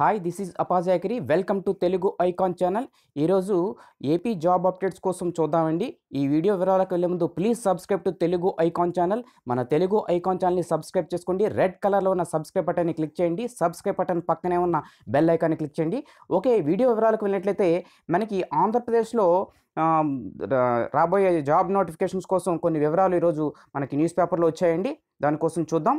hi this is అపాజాకరి welcome to Telugu icon channel ఈరోజు AP job updates కోసం చూద్దామండి ఈ వీడియో వివరాలకు వెళ్ళే ముందు please subscribe to Telugu icon channel మన తెలుగు ఐకాన్ ఛానల్ని సబ్స్క్రైబ్ చేసుకోండి రెడ్ కలర్లో ఉన్న సబ్స్క్రైబ్ బటన్ని క్లిక్ చేయండి సబ్స్క్రైబ్ బటన్ పక్కనే ఉన్న బెల్ ఐకాన్ని క్లిక్ చేయండి ఓకే వీడియో వివరాలకు వెళ్ళినట్లయితే మనకి ఆంధ్రప్రదేశ్లో రాబోయే జాబ్ నోటిఫికేషన్స్ కోసం కొన్ని వివరాలు ఈరోజు మనకి న్యూస్ పేపర్లో వచ్చాయండి దానికోసం చూద్దాం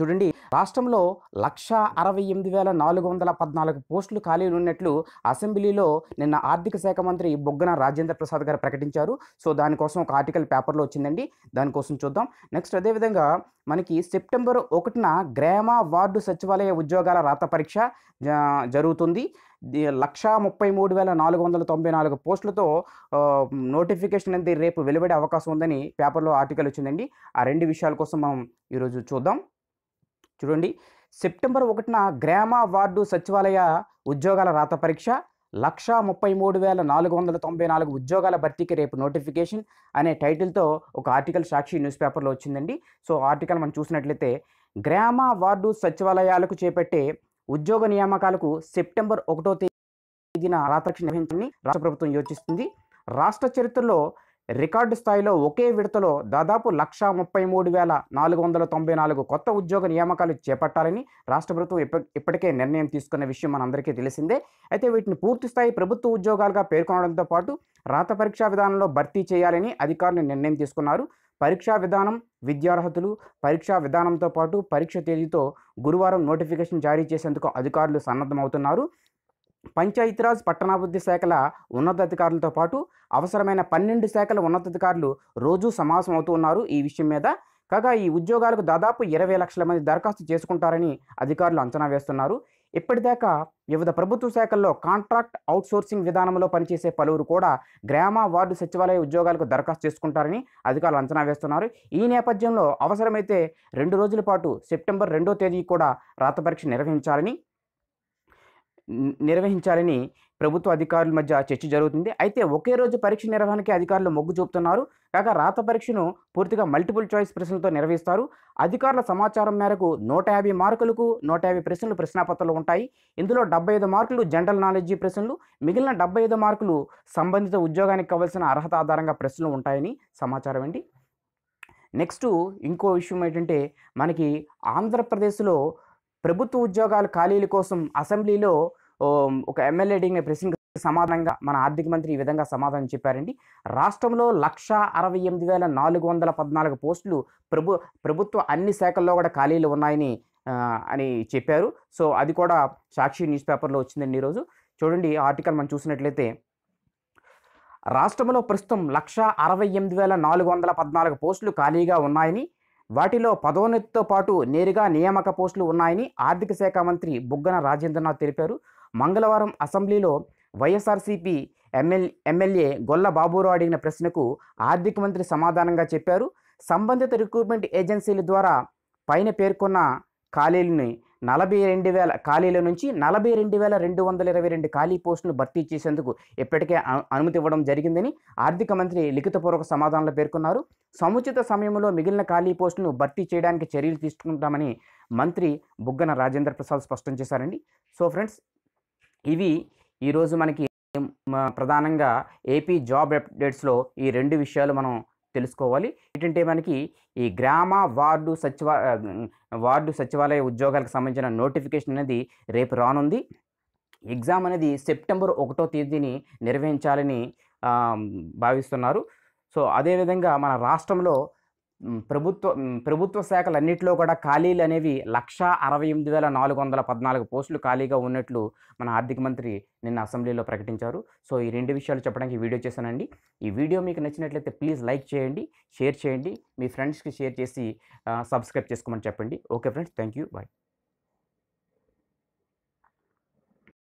చూడండి రాష్ట్రంలో లక్ష అరవై ఎనిమిది వేల నాలుగు వందల పద్నాలుగు పోస్టులు ఖాళీలు ఉన్నట్లు అసెంబ్లీలో నిన్న ఆర్థిక శాఖ మంత్రి బొగ్గన రాజేంద్ర ప్రసాద్ గారు ప్రకటించారు సో దానికోసం ఒక ఆర్టికల్ పేపర్లో వచ్చిందండి దానికోసం చూద్దాం నెక్స్ట్ అదేవిధంగా మనకి సెప్టెంబర్ ఒకటిన గ్రామ వార్డు సచివాలయ ఉద్యోగాల రాత పరీక్ష జరుగుతుంది లక్ష ముప్పై మూడు వేల నాలుగు వందల తొంభై నాలుగు పోస్టులతో నోటిఫికేషన్ అనేది రేపు వెలువడే అవకాశం ఉందని పేపర్లో ఆర్టికల్ వచ్చిందండి ఆ రెండు విషయాల కోసం మనం ఈరోజు చూద్దాం చూడండి సెప్టెంబర్ ఒకటిన గ్రామ వార్డు సచివాలయ ఉద్యోగాల రాత పరీక్ష లక్ష ముప్పై మూడు వేల నాలుగు వందల తొంభై నాలుగు ఉద్యోగాల భర్తీకి రేపు నోటిఫికేషన్ అనే టైటిల్తో ఒక ఆర్టికల్ సాక్షి న్యూస్ పేపర్లో వచ్చిందండి సో ఆర్టికల్ మనం చూసినట్లయితే గ్రామ వార్డు సచివాలయాలకు చేపట్టే ఉద్యోగ నియామకాలకు సెప్టెంబర్ ఒకటో తేదీన రాత్రి నిర్వహించని రాష్ట్ర ప్రభుత్వం యోచిస్తుంది రాష్ట్ర చరిత్రలో రికార్డు స్థాయిలో ఒకే విడతలో దాదాపు లక్షా ముప్పై మూడు వేల నాలుగు వందల తొంభై నాలుగు కొత్త ఉద్యోగ నియామకాలు చేపట్టాలని రాష్ట్ర ప్రభుత్వం ఇప్పటికే నిర్ణయం తీసుకున్న విషయం మనందరికీ తెలిసిందే అయితే వీటిని పూర్తిస్థాయి ప్రభుత్వ ఉద్యోగాలుగా పేర్కొనడంతో పాటు రాత పరీక్షా విధానంలో భర్తీ చేయాలని అధికారులు నిర్ణయం తీసుకున్నారు పరీక్షా విధానం విద్యార్హతలు పరీక్షా విధానంతో పాటు పరీక్ష తేదీతో గురువారం నోటిఫికేషన్ జారీ చేసేందుకు అధికారులు సన్నద్ధమవుతున్నారు పంచాయతీరాజ్ పట్టణాభివృద్ధి శాఖల ఉన్నతాధికారులతో పాటు అవసరమైన పన్నెండు శాఖల ఉన్నతాధికారులు రోజూ సమావేశం అవుతూ ఉన్నారు ఈ విషయం మీద కాగా ఈ ఉద్యోగాలకు దాదాపు ఇరవై లక్షల మంది దరఖాస్తు చేసుకుంటారని అధికారులు అంచనా వేస్తున్నారు ఇప్పటిదాకా వివిధ ప్రభుత్వ శాఖల్లో కాంట్రాక్ట్ అవుట్సోర్సింగ్ విధానంలో పనిచేసే పలువురు కూడా గ్రామ వార్డు సచివాలయ ఉద్యోగాలకు దరఖాస్తు చేసుకుంటారని అధికారులు అంచనా వేస్తున్నారు ఈ నేపథ్యంలో అవసరమైతే రెండు రోజుల పాటు సెప్టెంబర్ రెండో తేదీ కూడా రాత పరీక్ష నిర్వహించాలని నిర్వహించాలని ప్రభుత్వ అధికారుల మధ్య చర్చ జరుగుతుంది అయితే ఒకే రోజు పరీక్ష నిర్వహణకి అధికారులు మొగ్గు చూపుతున్నారు కాగా రాత పరీక్షను పూర్తిగా మల్టిపుల్ చాయిస్ ప్రశ్నలతో నిర్వహిస్తారు అధికారుల సమాచారం మేరకు నూట యాభై మార్కులకు నూట యాభై ప్రశ్నలు ప్రశ్నాపత్రాలు ఉంటాయి ఇందులో డెబ్బై ఐదు మార్కులు జనరల్ నాలెడ్జీ ప్రశ్నలు మిగిలిన డెబ్బై ఐదు మార్కులు సంబంధిత ఉద్యోగానికి కావాల్సిన అర్హత ఆధారంగా ప్రశ్నలు ఉంటాయని సమాచారం అండి నెక్స్ట్ ఇంకో విషయం ఏంటంటే మనకి ఆంధ్రప్రదేశ్లో ప్రభుత్వ ఉద్యోగాల ఖాళీల కోసం అసెంబ్లీలో ఒక ఎమ్మెల్యే అడిగిన ప్రశ్నకు సమాధానంగా మన ఆర్థిక మంత్రి ఈ విధంగా సమాధానం చెప్పారండి రాష్ట్రంలో లక్ష అరవై ఎనిమిది వేల నాలుగు వందల పద్నాలుగు పోస్టులు ప్రభు ప్రభుత్వ అన్ని శాఖల్లో కూడా ఖాళీలు ఉన్నాయని అని చెప్పారు సో అది కూడా సాక్షి న్యూస్ పేపర్లో వచ్చిందండి ఈరోజు చూడండి ఆర్టికల్ మనం చూసినట్లయితే రాష్ట్రంలో ప్రస్తుతం లక్ష అరవై ఎనిమిది వేల నాలుగు వందల పద్నాలుగు పోస్టులు ఖాళీగా ఉన్నాయని వాటిలో పదోన్నతితో పాటు నేరుగా నియామక పోస్టులు ఉన్నాయని ఆర్థిక శాఖ మంత్రి బుగ్గన రాజేంద్రనాథ్ తెలిపారు మంగళవారం అసెంబ్లీలో వైఎస్ఆర్సీపీ ఎమ్మెల్ ఎమ్మెల్యే గొల్ల బాబురావు అడిగిన ప్రశ్నకు ఆర్థిక మంత్రి సమాధానంగా చెప్పారు సంబంధిత రిక్రూట్మెంట్ ఏజెన్సీల ద్వారా పైన పేర్కొన్న ఖాళీలని నలభై రెండు వేల ఖాళీల నుంచి నలభై రెండు వేల రెండు వందల ఇరవై రెండు ఖాళీ పోస్టులు భర్తీ చేసేందుకు ఇప్పటికే అనుమతి ఇవ్వడం జరిగిందని ఆర్థిక మంత్రి లిఖితపూర్వక సమాధానంలో పేర్కొన్నారు సముచిత సమయంలో మిగిలిన ఖాళీ పోస్టును భర్తీ చేయడానికి చర్యలు తీసుకుంటామని మంత్రి బుగ్గన రాజేంద్ర ప్రసాద్ స్పష్టం చేశారండి సో ఫ్రెండ్స్ ఇవి ఈరోజు మనకి ప్రధానంగా ఏపీ జాబ్ అప్డేట్స్లో ఈ రెండు విషయాలు మనం తెలుసుకోవాలి ఏంటంటే మనకి ఈ గ్రామ వార్డు సచివ వార్డు సచివాలయ ఉద్యోగాలకు సంబంధించిన నోటిఫికేషన్ అనేది రేపు రానుంది ఎగ్జామ్ అనేది సెప్టెంబర్ ఒకటో తేదీని నిర్వహించాలని భావిస్తున్నారు సో అదేవిధంగా మన రాష్ట్రంలో ప్రభుత్వ ప్రభుత్వ శాఖలన్నింటిలో కూడా ఖాళీలు అనేవి లక్షా అరవై ఎనిమిది వేల నాలుగు వందల పద్నాలుగు పోస్టులు ఖాళీగా ఉన్నట్లు మన ఆర్థిక మంత్రి నిన్న అసెంబ్లీలో ప్రకటించారు సో ఈ రెండు విషయాలు చెప్పడానికి వీడియో చేశానండి ఈ వీడియో మీకు నచ్చినట్లయితే ప్లీజ్ లైక్ చేయండి షేర్ చేయండి మీ ఫ్రెండ్స్కి షేర్ చేసి సబ్స్క్రైబ్ చేసుకోమని చెప్పండి okay friends thank you bye